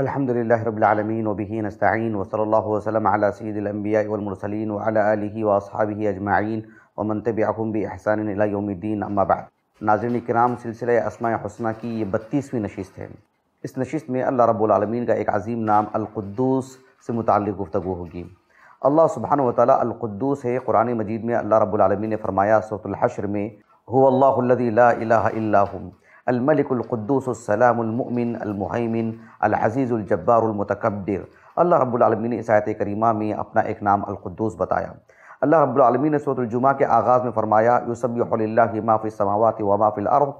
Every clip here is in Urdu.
الحمد للہ رب بہین استعین و وصلی اللہ وسلم علی سید الانبیاء والمرسلین و و اصحابہ اجمعین و منتبِ یوم الدین اما بعد ناظرین کرام سلسلہ اسماء حسنہ کی یہ بتیسویں نشست ہے اس نشست میں اللہ رب العالمین کا ایک عظیم نام القدوس سے متعلق گفتگو ہوگی اللہ سبحانہ و القدوس ہے قرآن مجید میں اللہ رب العالمین نے فرمایا سوت الحشر میں ہو اللہ اللہ الا ہم الملک القدوس السلام المؤمن المحیمن العزیز الجبار المتکبر اللہ رب العالمین نے اس آیت کریمہ میں اپنا ایک نام القدوس بتایا اللہ رب العالمین نے سوت الجمعہ کے آغاز میں فرمایا للہ ما فی السماوات و ما فی الارض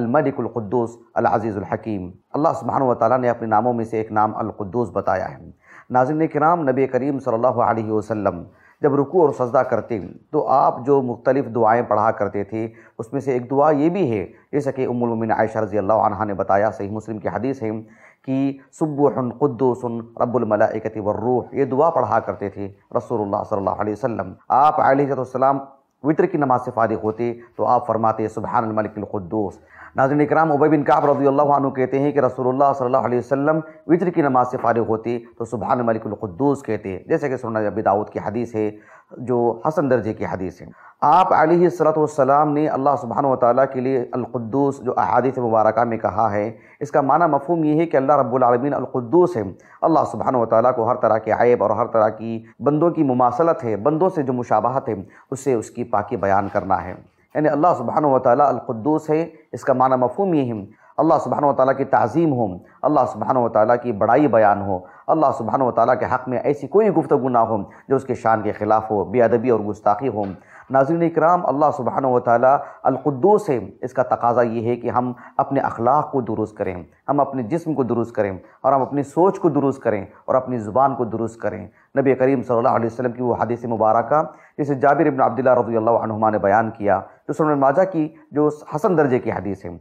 الملک القدوس العزیز الحکیم اللہ سبحانہ وتعالی نے اپنے ناموں میں سے ایک نام القدوس بتایا ہے ناظرین کرام نبی کریم صلی اللہ علیہ وسلم جب رکوع اور سجدہ کرتے تو آپ جو مختلف دعائیں پڑھا کرتے تھے اس میں سے ایک دعا یہ بھی ہے جیسا کہ ام المن عائشہ رضی اللہ عنہ نے بتایا صحیح مسلم کی حدیث ہے کہ سبح قدوس رب الملائکت والروح یہ دعا پڑھا کرتے تھے رسول اللہ صلی اللہ علیہ وسلم آپ علیہ السلام وطر کی نماز سے فارغ ہوتے تو آپ فرماتے سبحان الملک القدوس ناظرین اکرام بن کعب رضی اللہ عنہ کہتے ہیں کہ رسول اللہ صلی اللہ علیہ وسلم وطر کی نماز سے فارغ ہوتے تو سبحان الملک القدوس کہتے جیسے کہ ابی داود کی حدیث ہے جو حسن درجے کی حدیث ہے آپ علیہ صلاۃ والسلام نے اللہ سبحانہ و تعالیٰ کے لیے القدوس جو احادیث مبارکہ میں کہا ہے اس کا معنی مفہوم یہ ہے کہ اللہ رب العالمین القدوس ہے اللہ سبحانہ و تعالیٰ کو ہر طرح کے عائب اور ہر طرح کی بندوں کی مماثلت ہے بندوں سے جو مشابہت ہے اس سے اس کی پاکی بیان کرنا ہے یعنی اللہ سبحانہ و تعالیٰ القدوس ہے اس کا معنی مفہوم یہ ہے اللہ سبحانہ و تعالیٰ کی تعظیم ہو اللہ سبحانہ و تعالیٰ کی بڑائی بیان ہو اللہ سبحانہ و تعالیٰ کے حق میں ایسی کوئی گفتگو نہ ہو جو اس کے شان کے خلاف ہو بے ادبی اور گستاخی ہو ناظرین اکرام اللہ سبحانہ و تعالی القدوس سے اس کا تقاضا یہ ہے کہ ہم اپنے اخلاق کو درست کریں ہم اپنے جسم کو درست کریں اور ہم اپنی سوچ کو درست کریں اور اپنی زبان کو درست کریں نبی کریم صلی اللہ علیہ وسلم کی وہ حدیث مبارکہ جسے جابر ابن عبداللہ رضی اللہ عنہما نے بیان کیا جو ماجہ کی جو حسن درجے کی حدیث ہے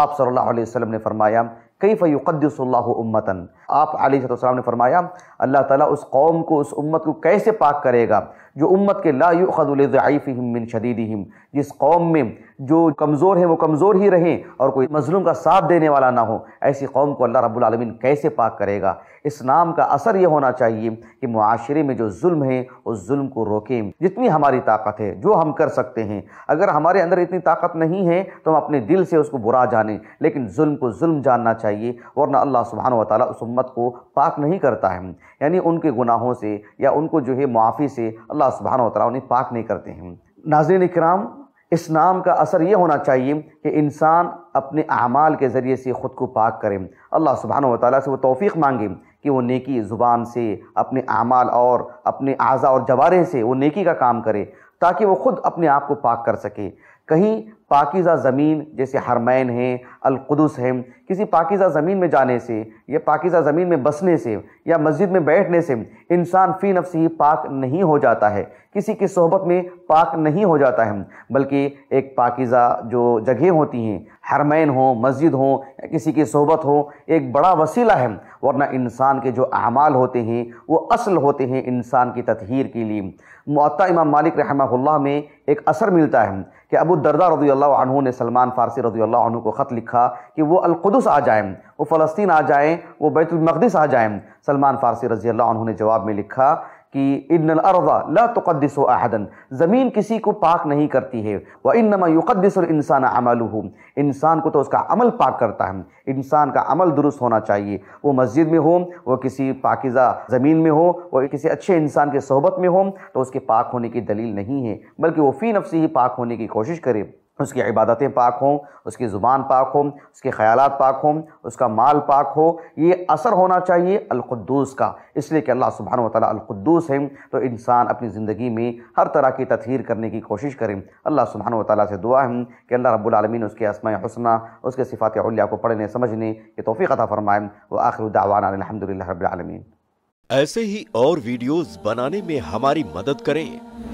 آپ صلی اللہ علیہ وسلم نے فرمایا کئی یقدس اللہ امتن آپ علیہ السلام نے فرمایا اللہ تعالیٰ اس قوم کو اس امت کو کیسے پاک کرے گا جو امت کے لا الضائف لضعیفہم من شدیدہم جس قوم میں جو کمزور ہیں وہ کمزور ہی رہیں اور کوئی مظلوم کا ساتھ دینے والا نہ ہو ایسی قوم کو اللہ رب العالمین کیسے پاک کرے گا اس نام کا اثر یہ ہونا چاہیے کہ معاشرے میں جو ظلم ہے اس ظلم کو روکیں جتنی ہماری طاقت ہے جو ہم کر سکتے ہیں اگر ہمارے اندر اتنی طاقت نہیں ہے تو ہم اپنے دل سے اس کو برا جانیں لیکن ظلم کو ظلم جاننا چاہیے ورنہ اللہ سبحانہ و تعالیٰ اس امت کو پاک نہیں کرتا ہے یعنی ان کے گناہوں سے یا ان کو جو ہے معافی سے اللہ اللہ سبحانہ وتعالی انہیں پاک نہیں کرتے ہیں ناظرین اکرام اس نام کا اثر یہ ہونا چاہیے کہ انسان اپنے اعمال کے ذریعے سے خود کو پاک کریں اللہ سبحانہ و تعالیٰ سے وہ توفیق مانگیں کہ وہ نیکی زبان سے اپنے اعمال اور اپنے اعضاء اور جوارے سے وہ نیکی کا کام کرے تاکہ وہ خود اپنے آپ کو پاک کر سکے کہیں پاکیزہ زمین جیسے حرمین ہیں القدس ہیں کسی پاکیزہ زمین میں جانے سے یا پاکیزہ زمین میں بسنے سے یا مسجد میں بیٹھنے سے انسان فی نفس ہی پاک نہیں ہو جاتا ہے کسی کی صحبت میں پاک نہیں ہو جاتا ہے بلکہ ایک پاکیزہ جو جگہیں ہوتی ہیں ہر حرمین ہوں مسجد ہوں یا کسی کی صحبت ہو ایک بڑا وسیلہ ہے ورنہ انسان کے جو اعمال ہوتے ہیں وہ اصل ہوتے ہیں انسان کی تطہیر کے لیے معطا امام مالک رحمہ اللہ میں ایک اثر ملتا ہے کہ ابو دردہ رضی اللہ عنہ نے سلمان فارسی رضی اللہ عنہ کو خط لکھا کہ وہ القدس آ جائیں وہ فلسطین آ جائیں وہ بیت المقدس آ جائیں سلمان فارسی رضی اللہ عنہ نے جواب میں لکھا کہ ان الارض لا تقدس احدا زمین کسی کو پاک نہیں کرتی ہے وانما يقدس الانسان عمله انسان کو تو اس کا عمل پاک کرتا ہے انسان کا عمل درست ہونا چاہیے وہ مسجد میں ہو وہ کسی پاکیزہ زمین میں ہو وہ کسی اچھے انسان کے صحبت میں ہو تو اس کے پاک ہونے کی دلیل نہیں ہے بلکہ وہ فی نفسی ہی پاک ہونے کی کوشش کرے اس کی عبادتیں پاک ہوں اس کی زبان پاک ہوں اس کے خیالات پاک ہوں اس کا مال پاک ہو یہ اثر ہونا چاہیے القدوس کا اس لیے کہ اللہ سبحانہ و تعالیٰ ہیں تو انسان اپنی زندگی میں ہر طرح کی تطہیر کرنے کی کوشش کریں اللہ سبحانہ و تعالیٰ سے دعا ہے کہ اللہ رب العالمین اس کے اسماء حسنہ اس کے صفات علیہ کو پڑھنے سمجھنے کے توفیق عطا فرمائیں وہ آخر دعوانا الحمدللہ رب العالمین ایسے ہی اور ویڈیوز بنانے میں ہماری مدد کریں